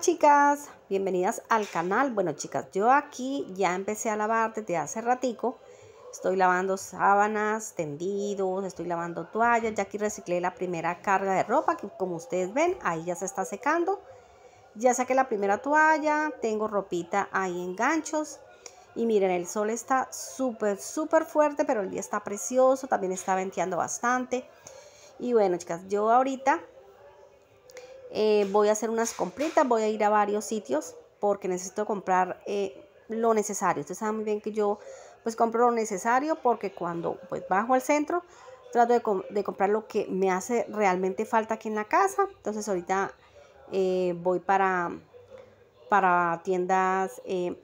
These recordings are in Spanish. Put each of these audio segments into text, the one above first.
chicas, bienvenidas al canal. Bueno chicas, yo aquí ya empecé a lavar desde hace ratico. Estoy lavando sábanas, tendidos, estoy lavando toallas. Ya aquí reciclé la primera carga de ropa que como ustedes ven, ahí ya se está secando. Ya saqué la primera toalla, tengo ropita ahí en ganchos. Y miren, el sol está súper, súper fuerte, pero el día está precioso. También está venteando bastante. Y bueno chicas, yo ahorita eh, voy a hacer unas completas, voy a ir a varios sitios porque necesito comprar eh, lo necesario. Ustedes saben muy bien que yo pues compro lo necesario porque cuando pues bajo al centro trato de, comprar lo que me hace realmente falta aquí en la casa. Entonces ahorita eh, voy para, para tiendas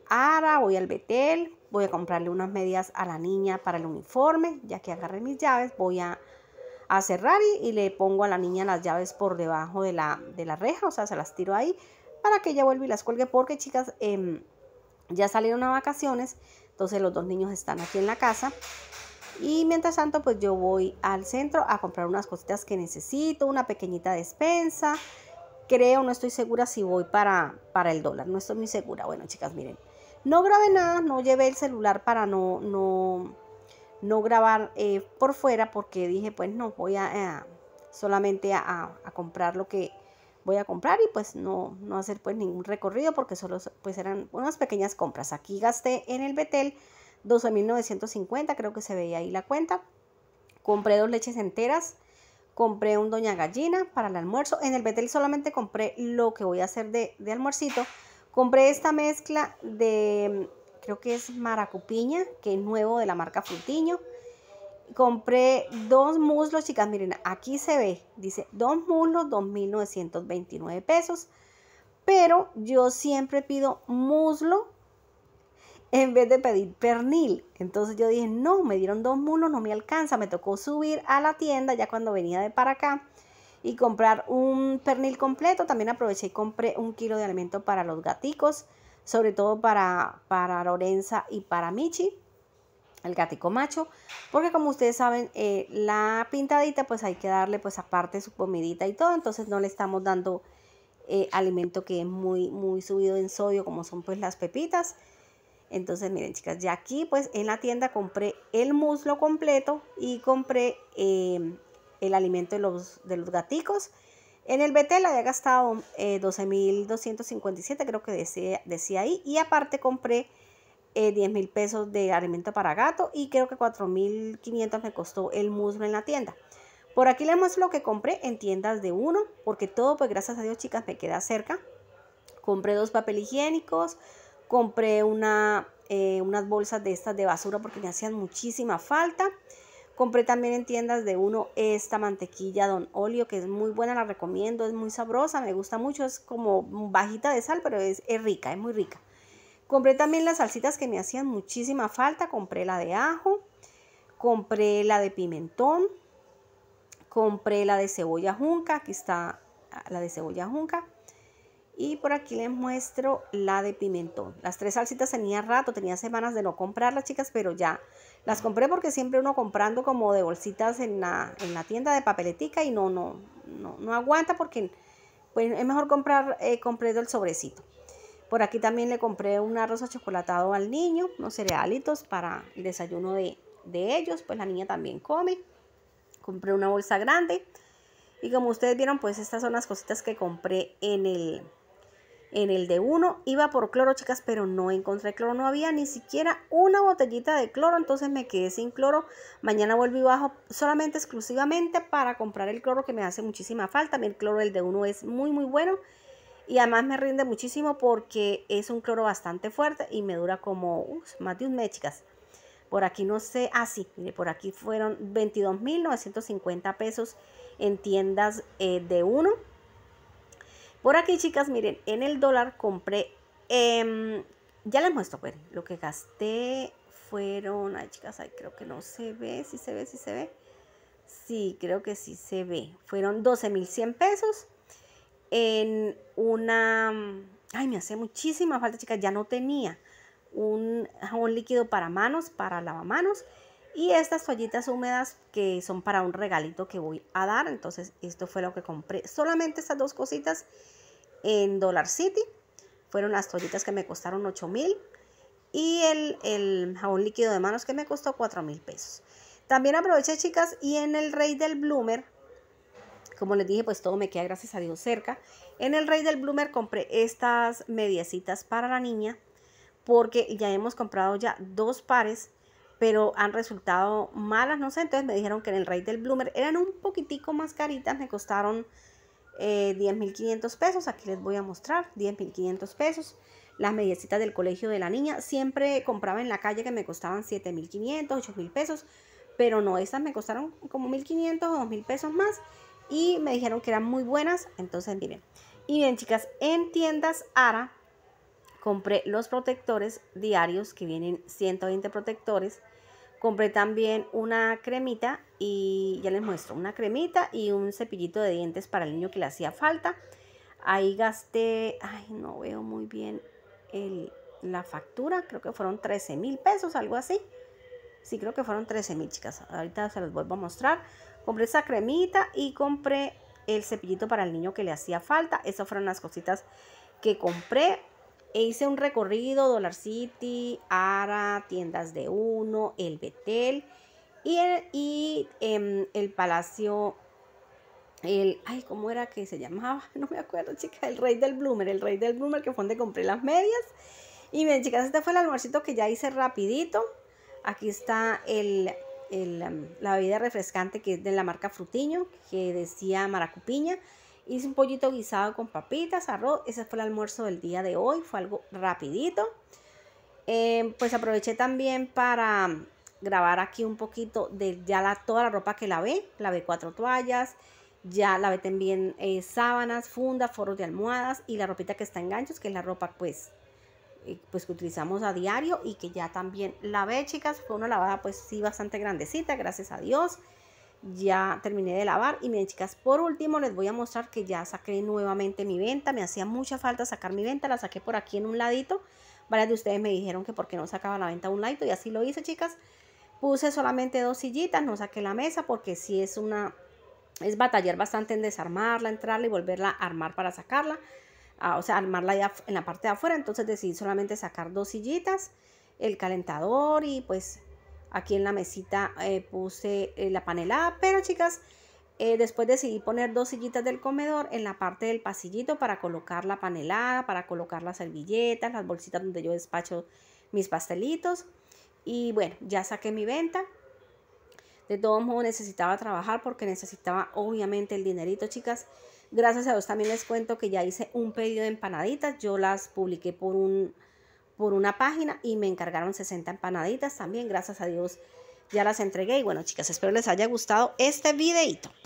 Ara, voy al Betel, voy a comprarle unas medias a la niña para el uniforme, ya que agarré mis llaves, voy a a cerrar y, le pongo a la niña las llaves por debajo de la, de la reja, o sea, se las tiro ahí para que ella vuelva y las cuelgue, porque chicas, em, ya salieron a vacaciones, entonces los dos niños están aquí en la casa. Y mientras tanto, pues yo voy al centro a comprar unas cositas que necesito, una pequeñita despensa. Creo, no estoy segura si voy para, para el dólar, no estoy muy segura. Bueno, chicas, miren, no grabé nada, no llevé el celular para no, no, no grabar eh, por fuera porque dije, pues no, voy a eh, solamente a, comprar lo que voy a comprar y pues no, no hacer pues ningún recorrido porque solo pues eran unas pequeñas compras. Aquí gasté en el Betel 12.950, creo que se veía ahí la cuenta. Compré dos leches enteras, compré un Doña Gallina para el almuerzo. En el Betel solamente compré lo que voy a hacer de, de almuercito. Compré esta mezcla de creo que es maracupiña, que es nuevo de la marca Frutiño. Compré dos muslos, chicas, miren, aquí se ve, dice dos muslos, 2.929 pesos. Pero yo siempre pido muslo en vez de pedir pernil. Entonces yo dije, no, me dieron dos muslos, no me alcanza. Me tocó subir a la tienda ya cuando venía de para acá y comprar un pernil completo. También aproveché y compré un kilo de alimento para los gaticos sobre todo para, Lorenza y para Michi, el gatico macho, porque como ustedes saben, eh, la pintadita pues hay que darle pues aparte su comidita y todo, entonces no le estamos dando eh, alimento que es muy, muy subido en sodio, como son pues las pepitas. Entonces, miren, chicas, ya aquí pues en la tienda compré el muslo completo y compré eh, el alimento de los, de los gaticos. En el BT la había gastado 12.257, eh, creo que decía, decía, ahí. Y aparte compré eh, 10.000 pesos de alimento para gato y creo que 4.500 me costó el muslo en la tienda. Por aquí les muestro lo que compré en tiendas de uno, porque todo, pues gracias a Dios, chicas, me queda cerca. Compré dos papeles higiénicos, compré una, eh, unas bolsas de estas de basura porque me hacían muchísima falta. Compré también en tiendas de uno esta mantequilla Don Olio, que es muy buena, la recomiendo, es muy sabrosa, me gusta mucho, es como bajita de sal, pero es, rica, es muy rica. Compré también las salsitas que me hacían muchísima falta, compré la de ajo, compré la de pimentón, compré la de cebolla junca, aquí está la de cebolla junca, y por aquí les muestro la de pimentón. Las tres salsitas tenía rato, tenía semanas de no comprarlas, chicas, pero ya las compré porque siempre uno comprando como de bolsitas en la, tienda de papeletica y no, no, no, aguanta porque pues, es mejor comprar eh, el sobrecito. Por aquí también le compré un arroz achocolatado al niño, unos cerealitos para el desayuno de, de ellos, pues la niña también come. Compré una bolsa grande. Y como ustedes vieron, pues estas son las cositas que compré en el, en el de uno iba por cloro, chicas, pero no encontré cloro. No había ni siquiera una botellita de cloro, entonces me quedé sin cloro. Mañana vuelvo y bajo solamente exclusivamente para comprar el cloro que me hace muchísima falta. El cloro del de uno es muy, muy bueno. Y además me rinde muchísimo porque es un cloro bastante fuerte y me dura como más de un mes, chicas. Por aquí no sé, ah sí, mire, por aquí fueron 22.950 pesos en tiendas eh, de uno. Por aquí, chicas, miren, en el dólar compré, em, ya les muestro, pues, lo que gasté fueron, ay, chicas, ay, creo que no se ve, si se ve, si se ve. Sí, creo que sí se ve. Fueron 12.100 pesos en una... Ay, me hace muchísima falta, chicas, ya no tenía un jabón líquido para manos, para lavamanos. Y estas toallitas húmedas que son para un regalito que voy a dar. Entonces esto fue lo que compré. Solamente estas dos cositas en Dollar City. Fueron las toallitas que me costaron 8 mil. Y el, jabón líquido de manos que me costó 4 mil pesos. También aproveché, chicas, y en el Rey del Bloomer, como les dije, pues todo me queda, gracias a Dios, cerca. En el Rey del Bloomer compré estas mediecitas para la niña, porque ya hemos comprado ya dos pares pero han resultado malas, no sé, entonces me dijeron que en el Rey del Bloomer eran un poquitico más caritas, me costaron 10.500 eh, pesos, aquí les voy a mostrar 10.500 pesos, las mediasitas del colegio de la niña, siempre compraba en la calle que me costaban 7.500, 8.000 pesos, pero no, estas me costaron como 1.500 o 2.000 pesos más y me dijeron que eran muy buenas, entonces miren, y bien chicas, en tiendas ARA Compré los protectores diarios que vienen 120 protectores. Compré también una cremita y ya les muestro, una cremita y un cepillito de dientes para el niño que le hacía falta. Ahí gasté, ay, no veo muy bien el, la factura, creo que fueron 13 mil pesos, algo así. Sí, creo que fueron 13 mil, chicas. Ahorita se los vuelvo a mostrar. Compré esa cremita y compré el cepillito para el niño que le hacía falta. Esas fueron las cositas que compré. E hice un recorrido, Dollar City, Ara, tiendas de uno, el Betel y el, y, em, el Palacio, el, ay, ¿cómo era que se llamaba? No me acuerdo, chica, el Rey del Bloomer, el Rey del Bloomer que fue donde compré las medias. Y miren, chicas, este fue el almuercito que ya hice rapidito. Aquí está el, em, la bebida refrescante que es de la marca Frutiño, que decía Maracupiña. Hice un pollito guisado con papitas, arroz. Ese fue el almuerzo del día de hoy. Fue algo rapidito. Eh, pues aproveché también para grabar aquí un poquito de ya la, toda la ropa que lavé. Lavé cuatro toallas. Ya lavé también eh, sábanas, fundas, forros de almohadas y la ropita que está en ganchos, que es la ropa pues eh, pues que utilizamos a diario y que ya también lavé, chicas. Fue una lavada pues sí bastante grandecita, gracias a Dios ya terminé de lavar y miren chicas por último les voy a mostrar que ya saqué nuevamente mi venta me hacía mucha falta sacar mi venta la saqué por aquí en un ladito varias de ustedes me dijeron que por qué no sacaba la venta a un ladito y así lo hice chicas puse solamente dos sillitas no saqué la mesa porque si sí es una es batallar bastante en desarmarla entrarla y volverla a armar para sacarla ah, o sea armarla ya en la parte de afuera entonces decidí solamente sacar dos sillitas el calentador y pues Aquí en la mesita eh, puse eh, la panelada, pero chicas, eh, después decidí poner dos sillitas del comedor en la parte del pasillito para colocar la panelada, para colocar las servilletas, las bolsitas donde yo despacho mis pastelitos. Y bueno, ya saqué mi venta. De todos modos necesitaba trabajar porque necesitaba obviamente el dinerito, chicas. Gracias a Dios también les cuento que ya hice un pedido de empanaditas. Yo las publiqué por un por una página y me encargaron 60 empanaditas también, gracias a Dios ya las entregué. Y bueno, chicas, espero les haya gustado este videito.